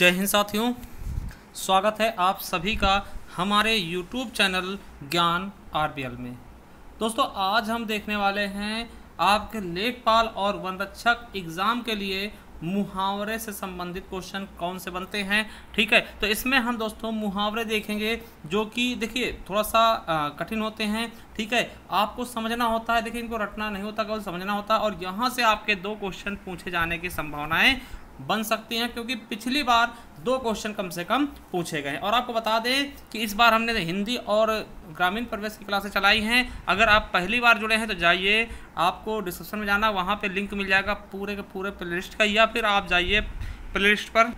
जय हिंद साथियों स्वागत है आप सभी का हमारे YouTube चैनल ज्ञान आर में दोस्तों आज हम देखने वाले हैं आपके लेखपाल और वन रक्षक एग्ज़ाम के लिए मुहावरे से संबंधित क्वेश्चन कौन से बनते हैं ठीक है तो इसमें हम दोस्तों मुहावरे देखेंगे जो कि देखिए थोड़ा सा कठिन होते हैं ठीक है आपको समझना होता है देखिए इनको रटना नहीं होता केवल समझना होता है और यहाँ से आपके दो क्वेश्चन पूछे जाने की संभावनाएं बन सकती हैं क्योंकि पिछली बार दो क्वेश्चन कम से कम पूछे गए और आपको बता दें कि इस बार हमने हिंदी और ग्रामीण प्रवेश की क्लासें चलाई हैं अगर आप पहली बार जुड़े हैं तो जाइए आपको डिस्क्रिप्शन में जाना वहाँ पर लिंक मिल जाएगा पूरे के पूरे प्ले का या फिर आप जाइए प्ले पर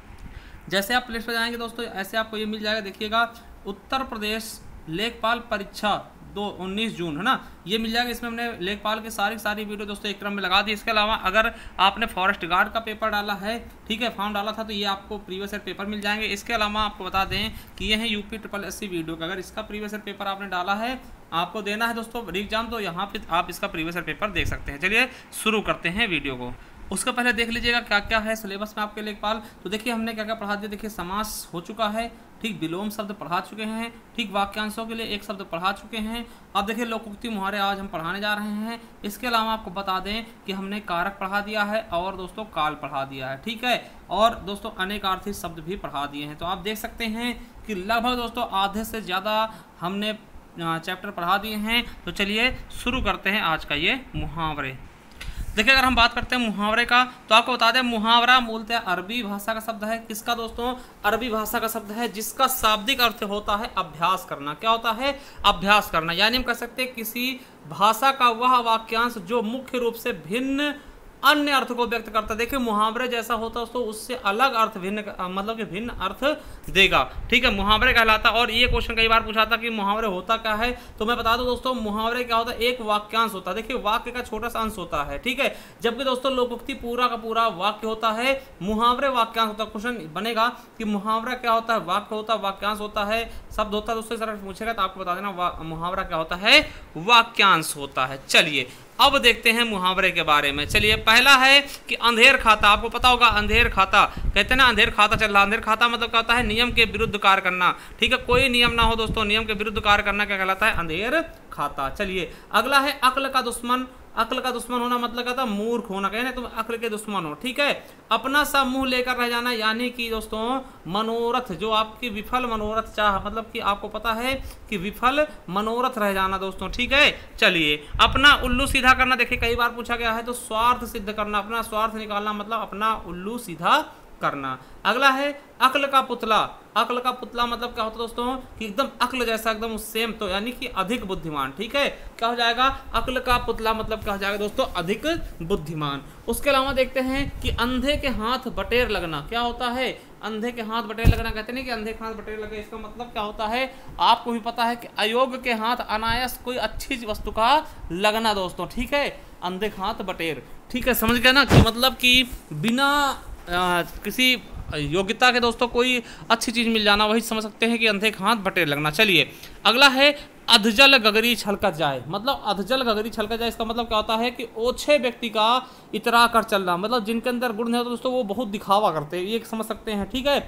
जैसे आप प्ले पर जाएंगे दोस्तों ऐसे आपको ये मिल जाएगा देखिएगा उत्तर प्रदेश लेखपाल परीक्षा दो उन्नीस जून है ना ये मिल जाएगा इसमें हमने लेखपाल के सारी सारी वीडियो दोस्तों एक क्रम में लगा दी इसके अलावा अगर आपने फॉरेस्ट गार्ड का पेपर डाला है ठीक है फॉर्म डाला था तो ये आपको प्रीवियस ईयर पेपर मिल जाएंगे इसके अलावा आपको बता दें कि ये है यूपी ट्रिपल एस वीडियो का अगर इसका प्रीवियस ईयर पेपर आपने डाला है आपको देना है दोस्तों री एग्जाम तो यहाँ पे आप इसका प्रीवियस ईयर पेपर देख सकते हैं चलिए शुरू करते हैं वीडियो को उसका पहले देख लीजिएगा क्या क्या है सिलेबस में आपके लेखपाल तो देखिए हमने क्या क्या पढ़ा दिया देखिए समास हो चुका है ठीक विलोम शब्द पढ़ा चुके हैं ठीक वाक्यांशों के लिए एक शब्द पढ़ा चुके हैं अब देखिए लोकोक्ति मुहारे आज हम पढ़ाने जा रहे हैं इसके अलावा आपको बता दें कि हमने कारक पढ़ा दिया है और दोस्तों काल पढ़ा दिया है ठीक है और दोस्तों अनेक आर्थिक शब्द भी पढ़ा दिए हैं तो आप देख सकते हैं कि लगभग दोस्तों आधे से ज़्यादा हमने चैप्टर पढ़ा दिए हैं तो चलिए शुरू करते हैं आज का ये मुहावरे देखिए अगर हम बात करते हैं मुहावरे का तो आपको बता दें मुहावरा मूलतः अरबी भाषा का शब्द है किसका दोस्तों अरबी भाषा का शब्द है जिसका शाब्दिक अर्थ होता है अभ्यास करना क्या होता है अभ्यास करना यानी हम कह सकते हैं किसी भाषा का वह वाक्यांश जो मुख्य रूप से भिन्न अन्य अर्थ को व्यक्त करता है देखिए मुहावरे जैसा होता है तो उससे अलग अर्थ भिन्न मतलब कि भिन्न अर्थ देगा ठीक है मुहावरे कहलाता और ये क्वेश्चन कई बार पूछा था कि मुहावरे होता क्या है तो मैं बता दूं दोस्तों मुहावरे क्या होता है एक वाक्यांश होता है देखिए वाक्य का छोटा सा अंश होता है ठीक है जबकि दोस्तों लोकोक्ति पूरा का पूरा वाक्य होता है मुहावरे वाक्यांश होता है क्वेश्चन बनेगा कि मुहावरा क्या होता है वाक्य होता है वाक्यांश होता है शब्द होता है दोस्तों पूछेगा तो आपको बता देना मुहावरा क्या होता है वाक्यांश होता है चलिए अब देखते हैं मुहावरे के बारे में चलिए पहला है कि अंधेर खाता आपको पता होगा अंधेर खाता कहते हैं ना अंधेर खाता चल रहा अंधेर खाता मतलब कहता है नियम के विरुद्ध कार्य करना ठीक है कोई नियम ना हो दोस्तों नियम के विरुद्ध कार्य करना क्या कहलाता है अंधेर खाता चलिए अगला है अकल का दुश्मन अकल का दुश्मन होना मतलब कहता मूर्ख होना कहना तुम अक्ल के दुश्मन हो ठीक है अपना सा मुंह लेकर रह जाना यानी कि दोस्तों मनोरथ जो आपकी विफल मनोरथ चाह मतलब कि आपको पता है कि विफल मनोरथ रह जाना दोस्तों ठीक है चलिए अपना उल्लू सीधा करना देखिए कई बार पूछा गया है तो स्वार्थ सिद्ध करना अपना स्वार्थ निकालना मतलब अपना उल्लू सीधा करना अगला है अकल का पुतला अक्ल का पुतला मतलब क्या होता है दोस्तों कि एकदम अक्ल जैसा एकदम सेम तो यानी कि अधिक बुद्धिमान ठीक है क्या हो जाएगा अक्ल का पुतला मतलब क्या हो जाएगा दोस्तों अधिक बुद्धिमान उसके अलावा देखते हैं कि अंधे के हाथ बटेर लगना क्या होता है अंधे के हाथ बटेर लगना कहते नहीं कि अंधे के हाथ बटेर लगे इसका मतलब क्या होता है आपको भी पता है कि अयोग के हाथ अनायास कोई अच्छी वस्तु का लगना दोस्तों ठीक है अंधे के हाथ बटेर ठीक है समझ गया ना कि मतलब कि बिना आ, किसी योग्यता के दोस्तों कोई अच्छी चीज़ मिल जाना वही समझ सकते हैं कि अंधे हाथ बटेर लगना चलिए अगला है अधजल गगरी छलका जाए मतलब अधजल गगरी छलका जाए इसका मतलब क्या होता है कि ओछे व्यक्ति का इतरा कर चलना मतलब जिनके अंदर गुण है तो दोस्तों वो बहुत दिखावा करते हैं ये समझ सकते हैं ठीक है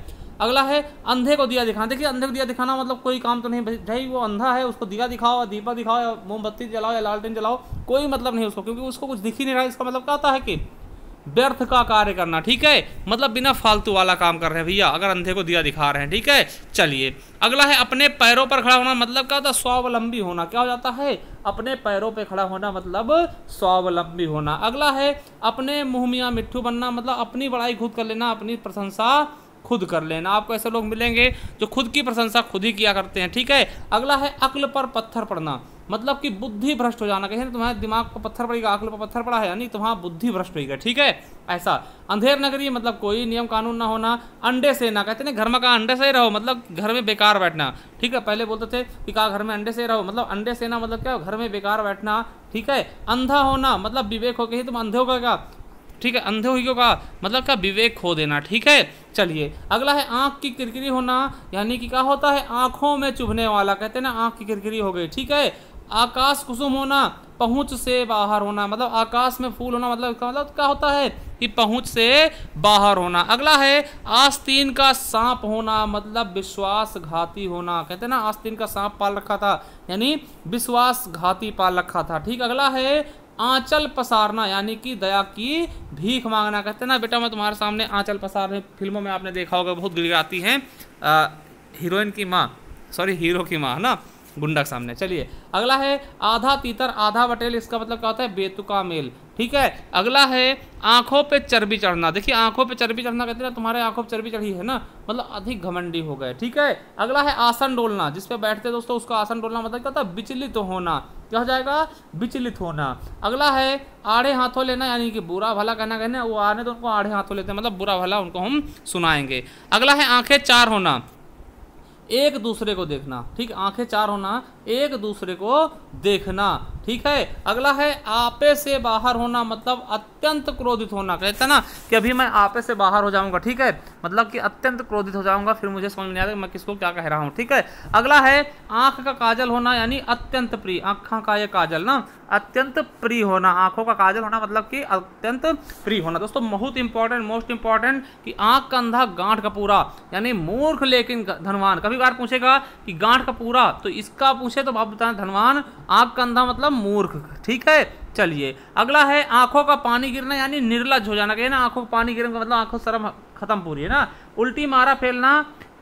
अगला है अंधे को दिया दिखाना देखिए अंधे को दिया दिखाना मतलब कोई काम तो नहीं भाई वो अंधा है उसको दिया दिखाओ दीपा दिखाओ या मोमबत्ती जलाओ या लालटेन जलाओ कोई मतलब नहीं उसको क्योंकि उसको कुछ दिख ही नहीं रहा इसका मतलब क्या होता है कि व्यर्थ का कार्य करना ठीक है मतलब बिना फालतू वाला काम कर रहे हैं भैया अगर अंधे को दिया दिखा रहे हैं ठीक है चलिए अगला है अपने पैरों पर खड़ा होना मतलब क्या होता है स्वावलंबी होना क्या हो जाता है अपने पैरों पे खड़ा होना मतलब स्वावलंबी होना अगला है अपने मुँह मियाँ मिट्ठू बनना मतलब अपनी बड़ाई खुद कर लेना अपनी प्रशंसा खुद कर लेना आपको ऐसे लोग मिलेंगे जो खुद की प्रशंसा खुद ही किया करते हैं ठीक है अगला है अक्ल पर पत्थर पड़ना मतलब कि बुद्धि भ्रष्ट हो जाना कहीं तुम्हारे दिमाग पर पत्थर पड़ेगा आंखों पर पत्थर पड़ा है यानी तुम्हारा बुद्धि भ्रष्ट होगा ठीक है ऐसा अंधेर नगरी मतलब कोई नियम कानून ना होना अंडे से ना कहते ना घर में कहा अंडे से रहो मतलब घर में बेकार बैठना ठीक है पहले बोलते थे कि कहा घर में अंडे से रहो मतलब अंडे से ना मतलब क्या घर में बेकार बैठना ठीक है अंधा होना मतलब विवेक हो के ही तुम अंधे हो क्या ठीक है अंधे हुई का मतलब क्या विवेक खो देना ठीक है चलिए अगला है आंख की किरकिरी होना यानी कि क्या होता है आंखों में चुभने वाला कहते हैं ना आँख की किरकिरी हो गई ठीक है आकाश कुसुम होना पहुंच से बाहर होना मतलब आकाश में फूल होना मतलब इसका मतलब क्या होता है कि पहुंच से बाहर होना अगला है आस्तीन का सांप होना मतलब विश्वासघाती होना कहते हैं ना आस्तीन का सांप पाल रखा था यानी विश्वासघाती पाल रखा था ठीक अगला है आंचल पसारना यानी कि दया की भीख मांगना कहते हैं ना बेटा मैं तुम्हारे सामने आंचल पसारने फिल्मों में आपने देखा होगा बहुत गिड़गिड़ाती है हीरोइन की माँ सॉरी हीरो की माँ है ना गुंडा के सामने चलिए अगला है आधा तीतर आधा बटेल इसका मतलब क्या होता है बेतुका मेल ठीक है अगला है आंखों पे चर्बी चढ़ना देखिए आंखों पे चर्बी चढ़ना कहते हैं ना तुम्हारे आंखों पे चर्बी चढ़ी है ना मतलब अधिक घमंडी हो गए ठीक है अगला है आसन डोलना जिस पे बैठते दोस्तों उसका आसन डोलना मतलब क्या होता है विचलित होना क्या हो जाएगा विचलित होना अगला है आड़े हाथों लेना यानी कि बुरा भला कहना कहना वो आने तो उनको आड़े हाथों लेते हैं मतलब बुरा भला उनको हम सुनाएंगे अगला है आंखें चार होना एक दूसरे को देखना ठीक आंखें चार होना एक दूसरे को देखना ठीक है अगला है आपे से बाहर होना मतलब अत्यंत क्रोधित होना कहते ना कि अभी मैं आपे से बाहर हो जाऊंगा ठीक है मतलब कि अत्यंत क्रोधित हो जाऊंगा फिर मुझे समझ नहीं आता मैं किसको क्या कह रहा हूँ ठीक है अगला है आंख का काजल होना यानी अत्यंत प्रिय आँखा का ये काजल ना अत्यंत प्रिय होना आंखों का काजल होना मतलब कि अत्यंत प्रिय होना दोस्तों बहुत इंपॉर्टेंट मोस्ट इंपॉर्टेंट कि आंख का अंधा गांठ का पूरा यानी मूर्ख लेकिन धनवान कभी बार पूछेगा कि गांठ का पूरा तो इसका पूछे तो आप बताए धनवान आंख का अंधा मतलब मूर्ख ठीक है चलिए अगला है आंखों का पानी गिरना यानी निर्लज हो जाना कहिए ना आंखों का पानी गिरने का मतलब आंखों शर्म खत्म पूरी है ना उल्टी मारा फैलना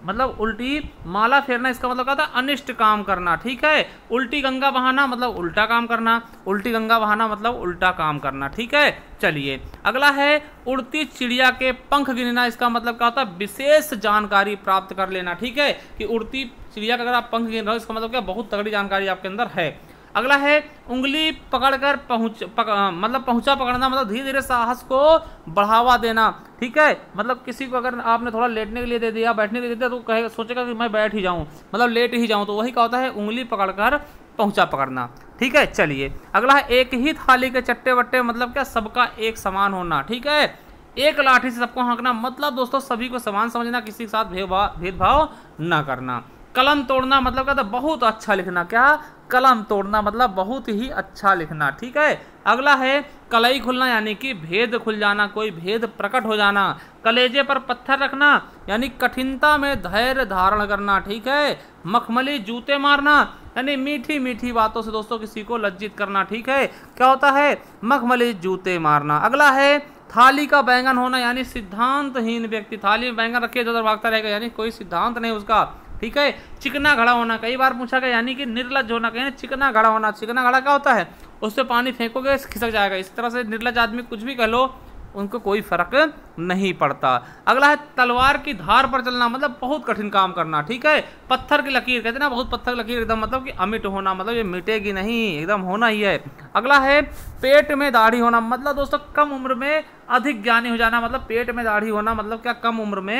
मतलब उल्टी माला फेरना इसका मतलब क्या था अनिष्ट काम करना ठीक है उल्टी गंगा बहाना मतलब उल्टा काम करना उल्टी गंगा बहाना मतलब उल्टा काम करना ठीक है चलिए अगला है उड़ती चिड़िया के पंख गिनना इसका मतलब क्या होता है विशेष जानकारी प्राप्त कर लेना ठीक है कि उड़ती चिड़िया का अगर आप पंख गिन रहे हो इसका मतलब क्या बहुत तगड़ी जानकारी आपके अंदर है अगला है उंगली पकड़कर पहुंच पक, मतलब पहुँचा पकड़ना मतलब धीरे धीरे साहस को बढ़ावा देना ठीक है मतलब किसी को अगर आपने थोड़ा लेटने के लिए दे दिया बैठने के लिए दे दिया तो कहेगा सोचेगा कि मैं बैठ ही जाऊँ मतलब लेट ही जाऊँ तो वही क्या होता है उंगली पकड़कर पहुँचा पकड़ना ठीक है चलिए अगला है एक ही थाली के चट्टे वट्टे मतलब क्या सबका एक समान होना ठीक है एक लाठी से सबको हाँकना मतलब दोस्तों सभी को समान समझना किसी के साथ भेदभाव भेदभाव ना करना कलम तोड़ना मतलब क्या था बहुत अच्छा लिखना क्या कलम तोड़ना मतलब बहुत ही अच्छा लिखना ठीक है अगला है कलई खुलना यानी कि भेद खुल जाना कोई भेद प्रकट हो जाना कलेजे पर पत्थर रखना यानी कठिनता में धैर्य धारण करना ठीक है मखमली जूते मारना यानी मीठी मीठी बातों से दोस्तों किसी को लज्जित करना ठीक है क्या होता है मखमली जूते मारना अगला है थाली का बैंगन होना यानी सिद्धांतहीन व्यक्ति थाली में बैंगन रखिए जो भागता रहेगा यानी कोई सिद्धांत नहीं उसका ठीक है चिकना घड़ा होना कई बार पूछा गया यानी कि निर्लज होना कहीं चिकना घड़ा होना चिकना घड़ा क्या होता है उससे पानी फेंकोगे खिसक जाएगा इस तरह से निर्लज आदमी कुछ भी कह लो उनको कोई फर्क नहीं पड़ता अगला है तलवार की धार पर चलना मतलब बहुत कठिन काम करना ठीक है पत्थर की लकीर कहते ना बहुत पत्थर की लकीर एकदम मतलब कि अमिट होना मतलब ये मिटेगी नहीं एकदम होना ही है अगला है पेट में दाढ़ी होना मतलब दोस्तों कम उम्र में अधिक ज्ञानी हो जाना मतलब पेट में दाढ़ी होना मतलब क्या कम उम्र में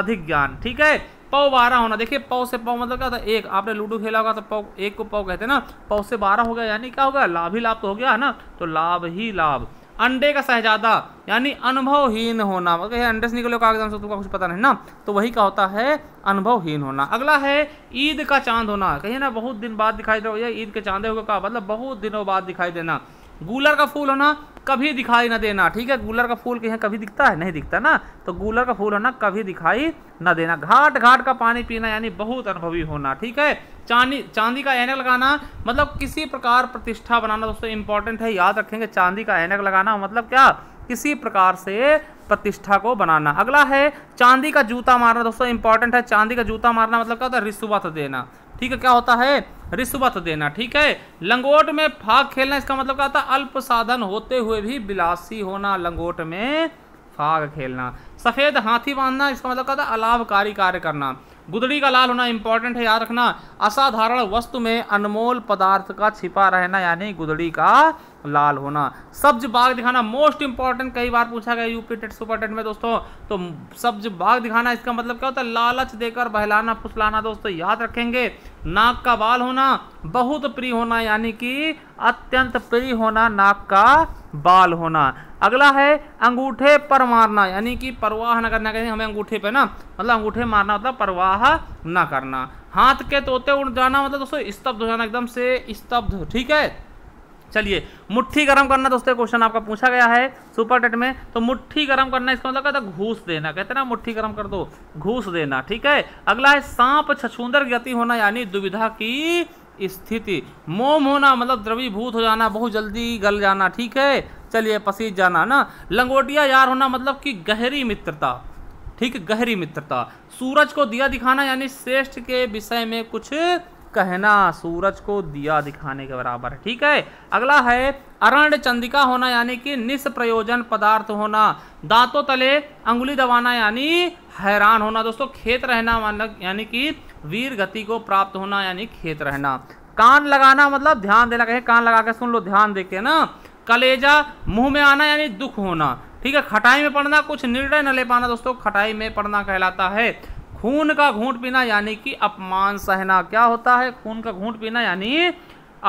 अधिक ज्ञान ठीक है पौ बारह होना देखिए पौ से पौ मतलब क्या होता है एक आपने लूडो खेला होगा तो पौ एक को पौ कहते हैं ना पौ से बारह हो गया यानी क्या होगा लाभ ही लाभ तो हो गया है ना तो लाभ ही लाभ अंडे का सहजादा यानी अनुभवहीन होना मतलब अंडे से निकलो का एग्जाम से तुमको कुछ पता नहीं ना तो वही क्या होता है अनुभवहीन होना अगला है ईद का चांद होना कहिए ना बहुत दिन बाद दिखाई दे ईद के चांदे होगा का मतलब बहुत दिनों बाद दिखाई देना गूलर का फूल होना कभी दिखाई ना देना ठीक है गुलर का फूल कहीं कभी दिखता है नहीं दिखता ना तो गुलर का फूल होना कभी दिखाई ना देना घाट घाट का पानी पीना यानी बहुत अनुभवी होना ठीक है चांदी चांदी का ऐनक लगाना मतलब किसी प्रकार प्रतिष्ठा बनाना दोस्तों इंपॉर्टेंट है याद रखेंगे चांदी का ऐनक लगाना मतलब क्या किसी प्रकार से प्रतिष्ठा को बनाना अगला है चांदी का जूता मारना दोस्तों इंपॉर्टेंट है चांदी का जूता मारना मतलब क्या होता है रिश्वत देना ठीक है क्या होता है रिश्वत देना ठीक है लंगोट में फाग खेलना इसका मतलब क्या था अल्प साधन होते हुए भी बिलासी होना लंगोट में फाग खेलना सफ़ेद हाथी बांधना इसका मतलब क्या था अलाभकारी कार्य करना गुदड़ी का लाल होना इंपॉर्टेंट है याद रखना असाधारण वस्तु में अनमोल पदार्थ का छिपा रहना यानी गुदड़ी का लाल होना सब्ज बाग दिखाना मोस्ट इंपॉर्टेंट कई बार पूछा गया यूपी टेट सुपर टेट में दोस्तों तो सब्ज बाग दिखाना इसका मतलब क्या होता है लालच देकर बहलाना फुसलाना दोस्तों याद रखेंगे नाक का बाल होना बहुत प्रिय होना यानी कि अत्यंत प्रिय होना नाक का बाल होना अगला है अंगूठे पर मारना यानी कि परवाह ना करना कहते हमें अंगूठे पे ना मतलब अंगूठे मारना मतलब परवाह ना करना हाथ के तोते उड़ जाना मतलब दोस्तों स्तब्ध हो जाना एकदम से स्तब्ध ठीक है चलिए मुट्ठी गर्म करना दोस्तों क्वेश्चन आपका पूछा गया है सुपर टेट में तो मुट्ठी गर्म करना इसका मतलब कहता घूस देना कहते ना मुट्ठी गर्म कर दो घूस देना ठीक है अगला है सांप छछूंदर गति होना यानी दुविधा की स्थिति मोम होना मतलब द्रवीभूत हो जाना बहुत जल्दी गल जाना ठीक है चलिए पसीज जाना ना लंगोटिया यार होना मतलब कि गहरी मित्रता ठीक गहरी मित्रता सूरज को दिया दिखाना यानी श्रेष्ठ के विषय में कुछ कहना सूरज को दिया दिखाने के बराबर है ठीक है अगला है अरण्य चंदिका होना यानी कि निष्प्रयोजन पदार्थ होना दांतों तले अंगुली दबाना यानी हैरान होना दोस्तों खेत रहना मतलब यानी कि वीर गति को प्राप्त होना यानी खेत रहना कान लगाना मतलब ध्यान देना कहे कान लगा के सुन लो ध्यान दे के ना कलेजा मुंह में आना यानी दुख होना ठीक है खटाई में पड़ना कुछ निर्णय न ले पाना दोस्तों खटाई में पड़ना कहलाता है खून का घूंट पीना यानी कि अपमान सहना क्या होता है खून का घूंट पीना यानी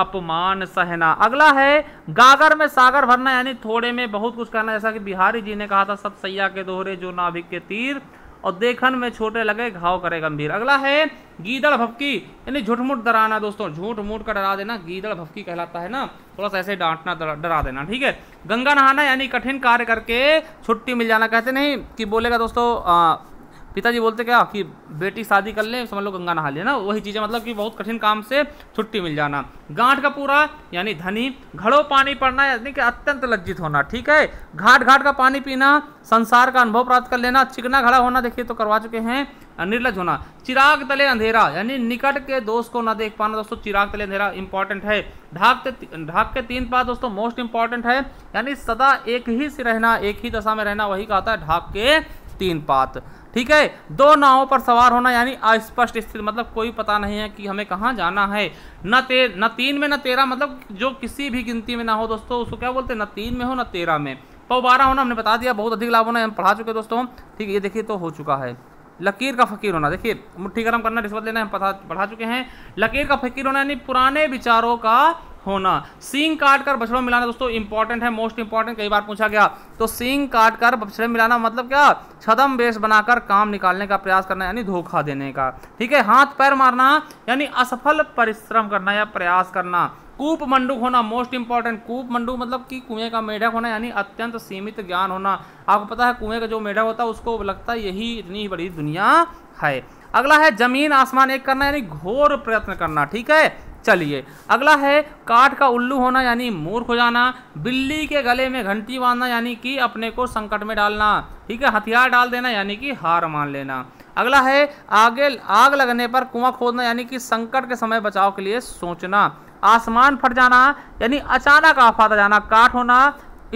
अपमान सहना अगला है गागर में सागर भरना यानी थोड़े में बहुत कुछ करना जैसा कि बिहारी जी ने कहा था सब सैया के दोहरे जो नाभिक के तीर और देखन में छोटे लगे घाव करे गंभीर अगला है गीदड़ भपकी यानी झूठमुट डराना दोस्तों झूठ मूठ का डरा देना गीदड़ भपकी कहलाता है ना थोड़ा सा ऐसे डांटना डरा देना ठीक है गंगा नहाना यानी कठिन कार्य करके छुट्टी मिल जाना कहते नहीं कि बोलेगा दोस्तों आ, पिताजी बोलते क्या कि बेटी शादी कर ले समझ लो गंगा नहा लेना वही चीज़ें मतलब कि बहुत कठिन काम से छुट्टी मिल जाना गांठ का पूरा यानी धनी घड़ो पानी पड़ना यानी कि अत्यंत लज्जित होना ठीक है घाट घाट का पानी पीना संसार का अनुभव प्राप्त कर लेना चिकना घड़ा होना देखिए तो करवा चुके हैं निर्लज होना चिराग तले अंधेरा यानी निकट के दोस्त को ना देख पाना दोस्तों चिराग तले अंधेरा इंपॉर्टेंट है ढाक के ढाक के तीन पात दोस्तों मोस्ट इंपॉर्टेंट है यानी सदा एक ही से रहना एक ही दशा में रहना वही कहता है ढाक के तीन पात ठीक है दो नावों पर सवार होना यानी अस्पष्ट स्थिति मतलब कोई पता नहीं है कि हमें कहाँ जाना है न ते न तीन में न तेरह मतलब जो किसी भी गिनती में ना हो दोस्तों उसको क्या बोलते हैं न तीन में हो न तेरह में पौ तो बारह होना हमने बता दिया बहुत अधिक लाभ होना हम पढ़ा चुके दोस्तों ठीक है ये देखिए तो हो चुका है लकीर का फकीर होना देखिए मुठ्ठी गर्म करना रिश्वत लेना हम पढ़ा चुके हैं लकीर का फकीर होना यानी पुराने विचारों का होना सींग काट कर बछड़ों मिलाना दोस्तों इंपॉर्टेंट है मोस्ट इंपॉर्टेंट कई बार पूछा गया तो सींग काट कर बछड़े मिलाना मतलब क्या छदम बेस बनाकर काम निकालने का प्रयास करना यानी धोखा देने का ठीक है हाथ पैर मारना यानी असफल परिश्रम करना या प्रयास करना कूप मंडूक होना मोस्ट इंपॉर्टेंट कूप मंडूक मतलब कि कुएं का मेढक होना यानी अत्यंत सीमित ज्ञान होना आपको पता है कुएं का जो मेढक होता है उसको लगता है यही इतनी बड़ी दुनिया है अगला है जमीन आसमान एक करना यानी घोर प्रयत्न करना ठीक है चलिए अगला है काट का उल्लू होना यानी मूर्ख हो जाना बिल्ली के गले में घंटी बांधना यानी कि अपने को संकट में डालना ठीक है हथियार डाल देना यानी कि हार मान लेना अगला है आगे आग लगने पर कुआं खोदना यानी कि संकट के समय बचाव के लिए सोचना आसमान फट जाना यानी अचानक आफात आ जाना काट होना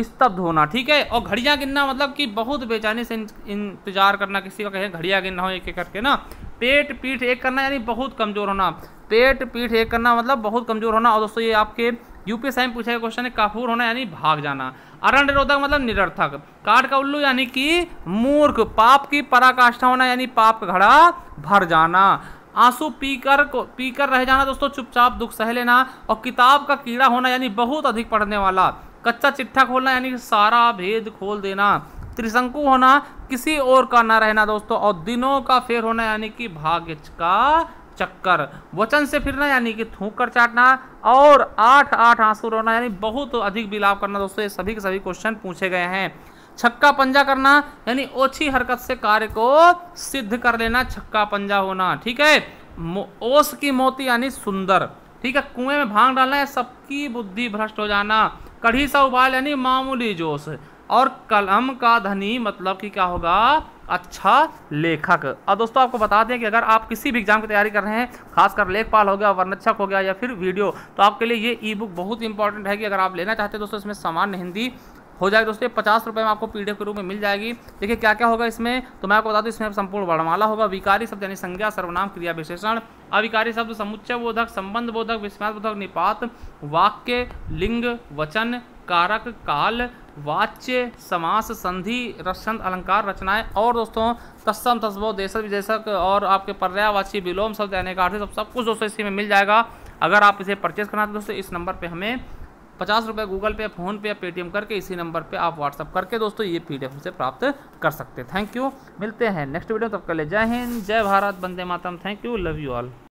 स्तब्ध होना ठीक है और घड़ियां गिनना मतलब कि बहुत बेचैनी से इंतजार करना किसी का कहे घड़ियां गिनना हो एक एक करके ना पेट पीठ एक करना यानी बहुत कमज़ोर होना पेट पीठ एक करना मतलब बहुत कमज़ोर होना और दोस्तों ये आपके यूपी में पूछा गया क्वेश्चन है काफूर होना यानी भाग जाना अरण रोधक मतलब निरर्थक काट का उल्लू यानी कि मूर्ख पाप की पराकाष्ठा होना यानी पाप का घड़ा भर जाना आंसू पीकर को पीकर रह जाना दोस्तों चुपचाप दुख सह लेना और किताब का कीड़ा होना यानी बहुत अधिक पढ़ने वाला कच्चा चिट्ठा खोलना यानी सारा भेद खोल देना त्रिशंकु होना किसी और का ना रहना दोस्तों और दिनों का फेर होना यानी कि भाग्य का चक्कर वचन से फिरना यानी कि थूक कर चाटना और आठ आठ आंसू रोना यानी बहुत अधिक बिलाव करना दोस्तों ये सभी के सभी क्वेश्चन पूछे गए हैं छक्का पंजा करना यानी ओछी हरकत से कार्य को सिद्ध कर लेना छक्का पंजा होना ठीक है ओस की मोती यानी सुंदर ठीक है कुएं में भांग डालना है सबकी बुद्धि भ्रष्ट हो जाना कढ़ी सा उबाल यानी मामूली जोश और कलम का धनी मतलब कि क्या होगा अच्छा लेखक और दोस्तों आपको बता दें कि अगर आप किसी भी एग्जाम की तैयारी कर रहे हैं खासकर लेखपाल हो गया वर्णक्षक हो गया या फिर वीडियो तो आपके लिए ये ई बुक बहुत इंपॉर्टेंट है कि अगर आप लेना चाहते हैं दोस्तों इसमें सामान्य हिंदी हो जाएगा दोस्तों पचास रुपये में आपको पी के रूप में मिल जाएगी देखिए क्या क्या होगा इसमें तो मैं आपको बता दूँ इसमें संपूर्ण वर्णमाला होगा विकारी शब्द यानी संज्ञा सर्वनाम क्रिया विशेषण अविकारी शब्द समुच्चय बोधक संबंध बोधक विस्मार बोधक निपात वाक्य लिंग वचन कारक काल वाच्य समास संधि रसंत अलंकार रचनाएं और दोस्तों तत्सम तस्वो देशक विदेशक और आपके पर्यावाची विलोम शब्द यानी का सब कुछ दोस्तों इसी में मिल जाएगा अगर आप इसे परचेज करना तो दोस्तों इस नंबर पर हमें पचास रुपये गूगल पे फ़ोन पे या पेटीएम करके इसी नंबर पर आप व्हाट्सअप करके दोस्तों ये पी डी से प्राप्त कर सकते हैं थैंक यू मिलते हैं नेक्स्ट वीडियो तब कर लिए जय हिंद जय Bharat Vande Mataram thank you love you all